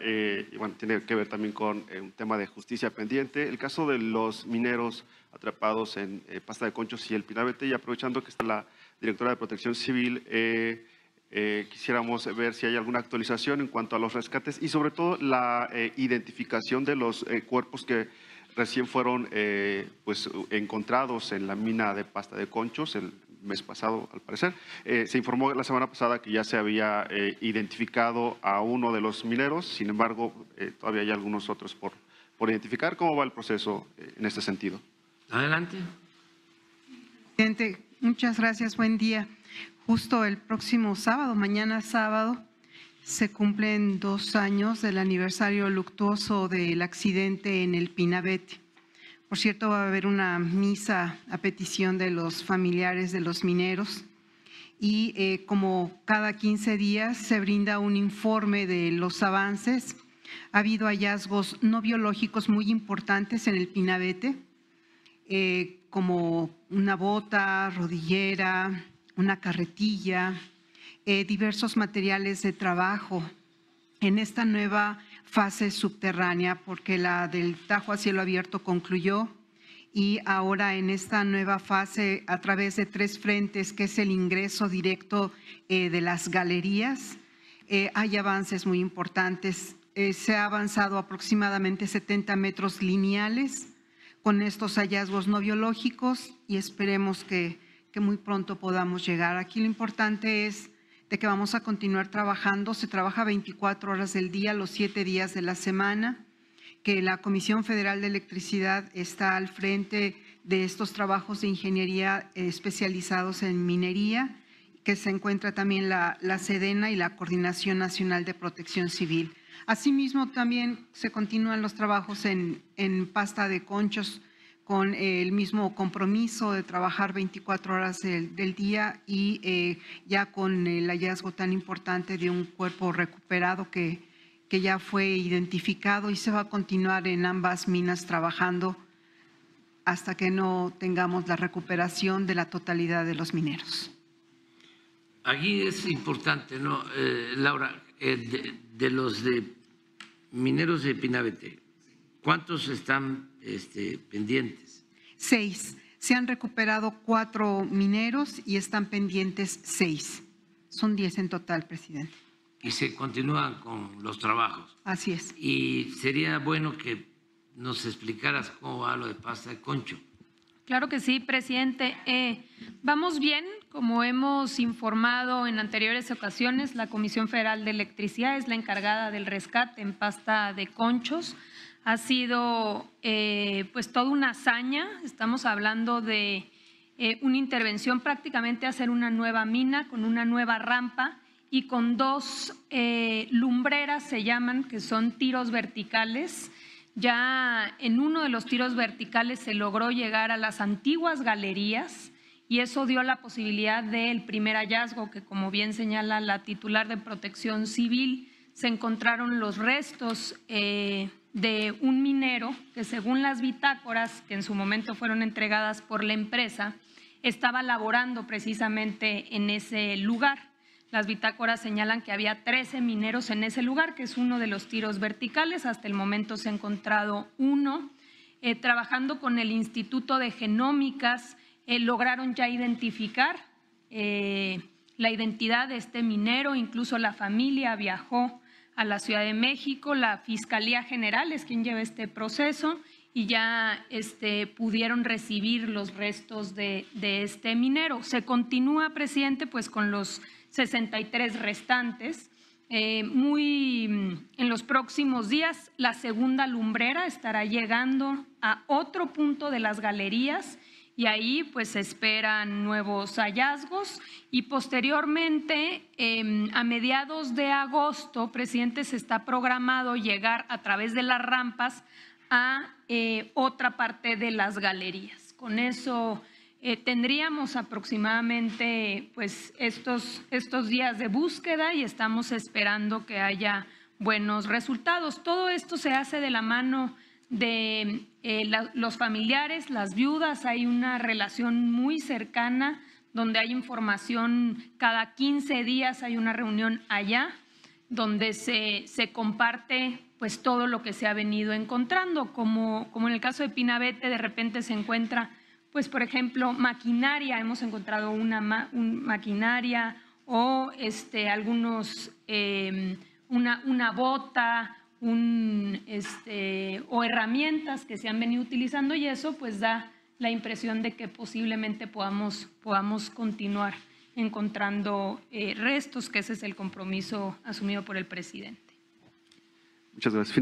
Eh, y bueno, tiene que ver también con eh, un tema de justicia pendiente. El caso de los mineros atrapados en eh, Pasta de Conchos y el Pinabete, y aprovechando que está la directora de Protección Civil, quisiéramos ver si hay alguna actualización en cuanto a los rescates y sobre todo la identificación de los cuerpos que recién fueron pues, encontrados en la mina de Pasta de Conchos, el mes pasado, al parecer. Eh, se informó la semana pasada que ya se había eh, identificado a uno de los mineros, sin embargo, eh, todavía hay algunos otros por, por identificar. ¿Cómo va el proceso en este sentido? Adelante. Presidente, muchas gracias, buen día. Justo el próximo sábado, mañana sábado, se cumplen dos años del aniversario luctuoso del accidente en el Pinabete por cierto, va a haber una misa a petición de los familiares de los mineros y eh, como cada 15 días se brinda un informe de los avances. Ha habido hallazgos no biológicos muy importantes en el pinabete, eh, como una bota, rodillera, una carretilla, eh, diversos materiales de trabajo. En esta nueva fase subterránea, porque la del Tajo a cielo abierto concluyó y ahora en esta nueva fase a través de tres frentes, que es el ingreso directo eh, de las galerías, eh, hay avances muy importantes. Eh, se ha avanzado aproximadamente 70 metros lineales con estos hallazgos no biológicos y esperemos que, que muy pronto podamos llegar. Aquí lo importante es de que vamos a continuar trabajando. Se trabaja 24 horas del día, los siete días de la semana, que la Comisión Federal de Electricidad está al frente de estos trabajos de ingeniería eh, especializados en minería, que se encuentra también la, Sedena y la Coordinación Nacional de Protección Civil. Asimismo, también se continúan los trabajos en, en pasta de conchos con eh, el mismo compromiso de trabajar 24 horas del, día y eh, ya con el hallazgo tan importante de un cuerpo recuperado que, que ya fue identificado y se va a continuar en ambas minas trabajando hasta que no tengamos la recuperación de la totalidad de los mineros. Aquí es importante, ¿no, eh, Laura? de, los de mineros de Pinabete, ¿cuántos están este, pendientes. Seis. Se han recuperado cuatro mineros y están pendientes seis. Son diez en total, presidente. Y se continúan con los trabajos. Así es. Y sería bueno que nos explicaras cómo va lo de pasta de concho. Claro que sí, presidente. Eh, vamos bien, como hemos informado en anteriores ocasiones, la Comisión Federal de Electricidad es la encargada del rescate en pasta de conchos ha sido eh, pues toda una hazaña. Estamos hablando de eh, una intervención prácticamente hacer una nueva mina con una nueva rampa y con dos eh, lumbreras se llaman, que son tiros verticales. Ya en uno de los tiros verticales se logró llegar a las antiguas galerías y eso dio la posibilidad del primer hallazgo que, como bien señala la titular de Protección Civil, se encontraron los restos de un minero que según las bitácoras que en su momento fueron entregadas por la empresa, estaba laborando precisamente en ese lugar. Las bitácoras señalan que había 13 mineros en ese lugar, que es uno de los tiros verticales. Hasta el momento se ha encontrado uno. Eh, trabajando con el Instituto de Genómicas, eh, lograron ya identificar eh, la identidad de este minero, incluso la familia viajó a la Ciudad de México, la Fiscalía General es quien lleva este proceso y ya este, pudieron recibir los restos de, este minero. Se continúa, presidente, pues con los 63 restantes. Eh, muy mm, en los próximos días, la segunda lumbrera estará llegando a otro punto de las galerías y ahí pues se esperan nuevos hallazgos y posteriormente em, a mediados de agosto, presidente, se está programado llegar a través de las rampas a eh, otra parte de las galerías. Con eso eh, tendríamos aproximadamente pues estos, estos días de búsqueda y estamos esperando que haya buenos resultados. Todo esto se hace de la mano de eh, los familiares, las viudas, hay una relación muy cercana donde hay información cada 15 días, hay una reunión allá donde se, comparte pues todo lo que se ha venido encontrando, como, en el caso de Pinabete, de repente se encuentra, pues por ejemplo, maquinaria, hemos encontrado una un maquinaria o este, algunos, em, una bota un, este, o herramientas que se han venido utilizando y eso pues da la impresión de que posiblemente podamos, podamos continuar encontrando eh, restos, que ese es el compromiso asumido por el presidente. Muchas gracias.